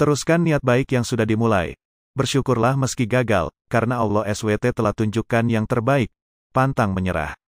Teruskan niat baik yang sudah dimulai. Bersyukurlah meski gagal, karena Allah SWT telah tunjukkan yang terbaik. Pantang menyerah.